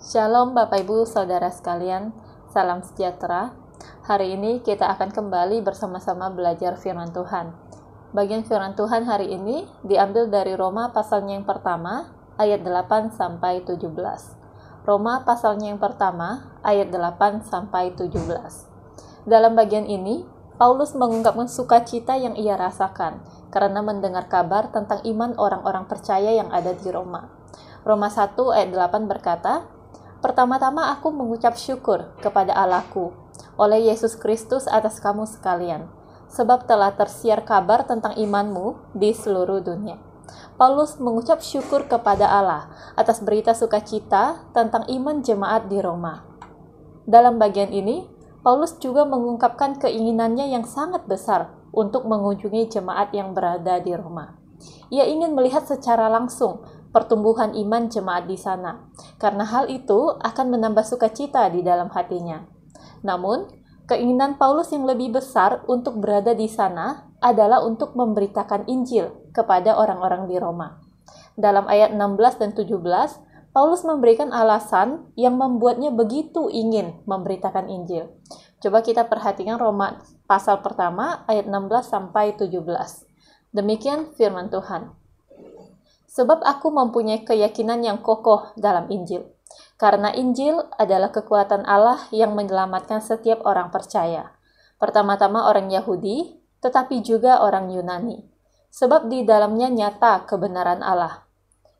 Shalom Bapak Ibu Saudara sekalian, salam sejahtera. Hari ini kita akan kembali bersama-sama belajar firman Tuhan. Bagian firman Tuhan hari ini diambil dari Roma pasalnya yang pertama, ayat 8 sampai 17. Roma pasalnya yang pertama, ayat 8 sampai 17. Dalam bagian ini, Paulus mengungkapkan sukacita yang ia rasakan karena mendengar kabar tentang iman orang-orang percaya yang ada di Roma. Roma 1 ayat 8 berkata, Pertama-tama aku mengucap syukur kepada Allahku oleh Yesus Kristus atas kamu sekalian, sebab telah tersiar kabar tentang imanmu di seluruh dunia. Paulus mengucap syukur kepada Allah atas berita sukacita tentang iman jemaat di Roma. Dalam bagian ini, Paulus juga mengungkapkan keinginannya yang sangat besar untuk mengunjungi jemaat yang berada di Roma. Ia ingin melihat secara langsung pertumbuhan iman jemaat di sana, karena hal itu akan menambah sukacita di dalam hatinya. Namun, keinginan Paulus yang lebih besar untuk berada di sana adalah untuk memberitakan Injil kepada orang-orang di Roma. Dalam ayat 16 dan 17, Paulus memberikan alasan yang membuatnya begitu ingin memberitakan Injil. Coba kita perhatikan Roma pasal pertama ayat 16 sampai 17. Demikian firman Tuhan sebab aku mempunyai keyakinan yang kokoh dalam Injil. Karena Injil adalah kekuatan Allah yang menyelamatkan setiap orang percaya, pertama-tama orang Yahudi, tetapi juga orang Yunani, sebab di dalamnya nyata kebenaran Allah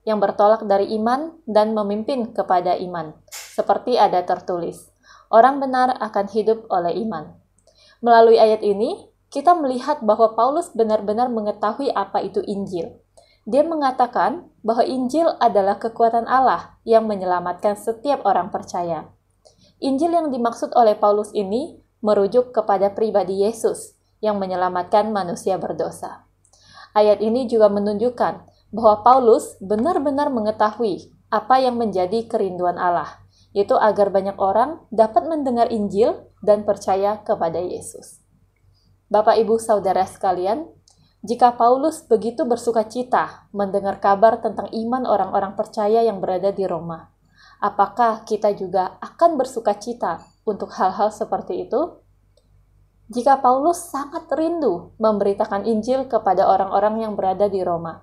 yang bertolak dari iman dan memimpin kepada iman, seperti ada tertulis: "Orang benar akan hidup oleh iman." Melalui ayat ini, kita melihat bahwa Paulus benar-benar mengetahui apa itu Injil. Dia mengatakan bahwa Injil adalah kekuatan Allah yang menyelamatkan setiap orang percaya. Injil yang dimaksud oleh Paulus ini merujuk kepada pribadi Yesus yang menyelamatkan manusia berdosa. Ayat ini juga menunjukkan bahwa Paulus benar-benar mengetahui apa yang menjadi kerinduan Allah, yaitu agar banyak orang dapat mendengar Injil dan percaya kepada Yesus. Bapak, ibu, saudara sekalian, jika Paulus begitu bersuka cita mendengar kabar tentang iman orang-orang percaya yang berada di Roma, apakah kita juga akan bersuka cita untuk hal-hal seperti itu? Jika Paulus sangat rindu memberitakan Injil kepada orang-orang yang berada di Roma,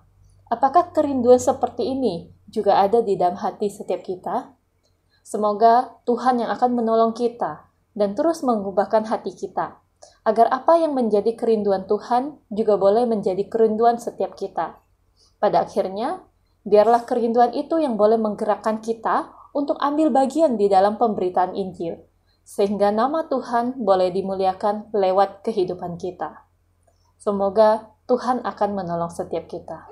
apakah kerinduan seperti ini juga ada di dalam hati setiap kita? Semoga Tuhan yang akan menolong kita dan terus mengubahkan hati kita agar apa yang menjadi kerinduan Tuhan juga boleh menjadi kerinduan setiap kita. Pada akhirnya, biarlah kerinduan itu yang boleh menggerakkan kita untuk ambil bagian di dalam pemberitaan Injil, sehingga nama Tuhan boleh dimuliakan lewat kehidupan kita. Semoga Tuhan akan menolong setiap kita.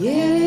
Yeah.